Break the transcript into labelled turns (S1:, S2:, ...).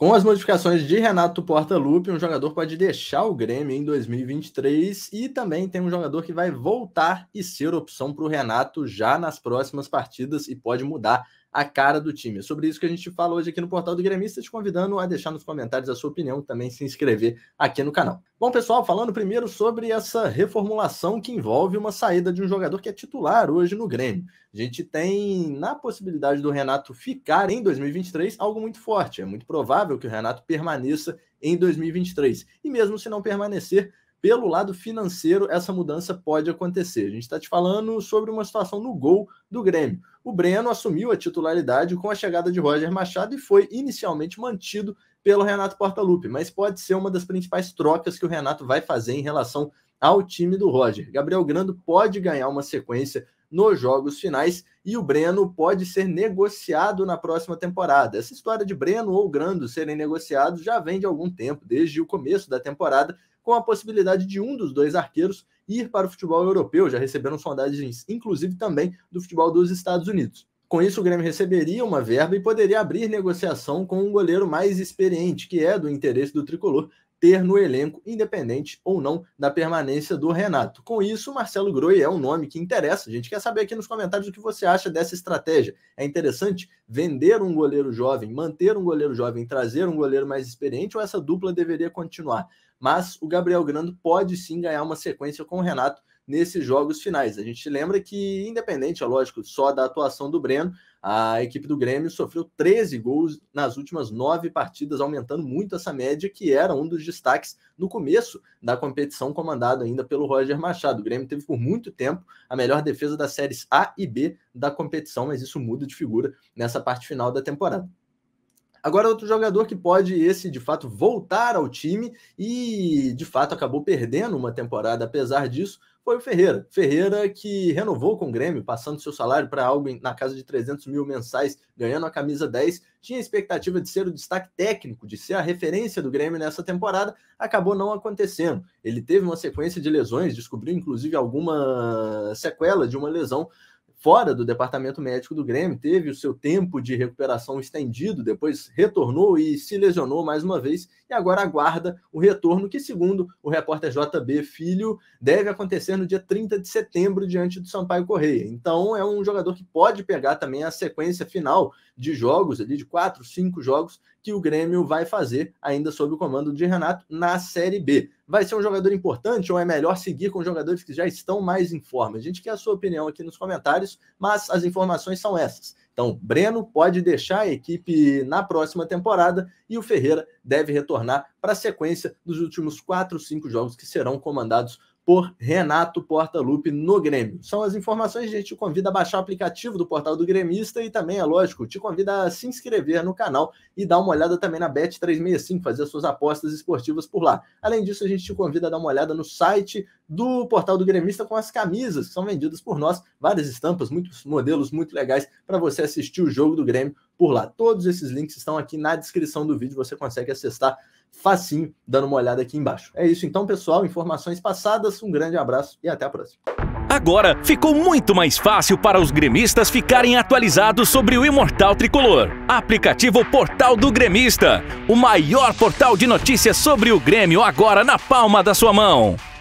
S1: Com as modificações de Renato Portaluppi, um jogador pode deixar o Grêmio em 2023 e também tem um jogador que vai voltar e ser opção para o Renato já nas próximas partidas e pode mudar a cara do time. É sobre isso que a gente fala hoje aqui no Portal do Gremista, te convidando a deixar nos comentários a sua opinião, e também se inscrever aqui no canal. Bom, pessoal, falando primeiro sobre essa reformulação que envolve uma saída de um jogador que é titular hoje no Grêmio. A gente tem na possibilidade do Renato ficar em 2023 algo muito forte. É muito provável que o Renato permaneça em 2023. E mesmo se não permanecer, pelo lado financeiro, essa mudança pode acontecer. A gente está te falando sobre uma situação no gol do Grêmio. O Breno assumiu a titularidade com a chegada de Roger Machado e foi inicialmente mantido pelo Renato Portaluppi, mas pode ser uma das principais trocas que o Renato vai fazer em relação ao time do Roger. Gabriel Grando pode ganhar uma sequência nos jogos finais e o Breno pode ser negociado na próxima temporada. Essa história de Breno ou Grando serem negociados já vem de algum tempo, desde o começo da temporada, com a possibilidade de um dos dois arqueiros ir para o futebol europeu. Já receberam sondagens, inclusive também do futebol dos Estados Unidos. Com isso, o Grêmio receberia uma verba e poderia abrir negociação com um goleiro mais experiente, que é do interesse do tricolor ter no elenco, independente ou não da permanência do Renato. Com isso, Marcelo Groi é um nome que interessa. A gente quer saber aqui nos comentários o que você acha dessa estratégia. É interessante vender um goleiro jovem, manter um goleiro jovem, trazer um goleiro mais experiente ou essa dupla deveria continuar? Mas o Gabriel Grando pode sim ganhar uma sequência com o Renato nesses jogos finais. A gente lembra que, independente, é lógico, só da atuação do Breno, a equipe do Grêmio sofreu 13 gols nas últimas nove partidas, aumentando muito essa média, que era um dos destaques no começo da competição, comandado ainda pelo Roger Machado. O Grêmio teve por muito tempo a melhor defesa das séries A e B da competição, mas isso muda de figura nessa parte final da temporada. Agora, outro jogador que pode esse de fato voltar ao time e de fato acabou perdendo uma temporada apesar disso foi o Ferreira. Ferreira que renovou com o Grêmio, passando seu salário para algo na casa de 300 mil mensais, ganhando a camisa 10. Tinha expectativa de ser o destaque técnico, de ser a referência do Grêmio nessa temporada, acabou não acontecendo. Ele teve uma sequência de lesões, descobriu inclusive alguma sequela de uma lesão fora do departamento médico do Grêmio, teve o seu tempo de recuperação estendido, depois retornou e se lesionou mais uma vez e agora aguarda o retorno que, segundo o repórter JB Filho, deve acontecer no dia 30 de setembro diante do Sampaio Correia. Então é um jogador que pode pegar também a sequência final de jogos ali de quatro, cinco jogos que o Grêmio vai fazer ainda sob o comando de Renato na Série B. Vai ser um jogador importante ou é melhor seguir com jogadores que já estão mais em forma? A gente quer a sua opinião aqui nos comentários, mas as informações são essas. Então, Breno pode deixar a equipe na próxima temporada e o Ferreira deve retornar para a sequência dos últimos quatro, cinco jogos que serão comandados por Renato Portaluppi no Grêmio. São as informações, gente. Te convida a baixar o aplicativo do portal do Gremista e também, é lógico, te convida a se inscrever no canal e dar uma olhada também na Bet365, fazer suas apostas esportivas por lá. Além disso, a gente te convida a dar uma olhada no site do portal do Gremista com as camisas que são vendidas por nós, várias estampas, muitos modelos muito legais para você assistir o jogo do Grêmio por lá. Todos esses links estão aqui na descrição do vídeo, você consegue acessar facinho, dando uma olhada aqui embaixo. É isso então, pessoal. Informações passadas, um grande abraço e até a próxima. Agora ficou muito mais fácil para os gremistas ficarem atualizados sobre o Imortal Tricolor. Aplicativo Portal do Gremista, o maior portal de notícias sobre o Grêmio agora na palma da sua mão.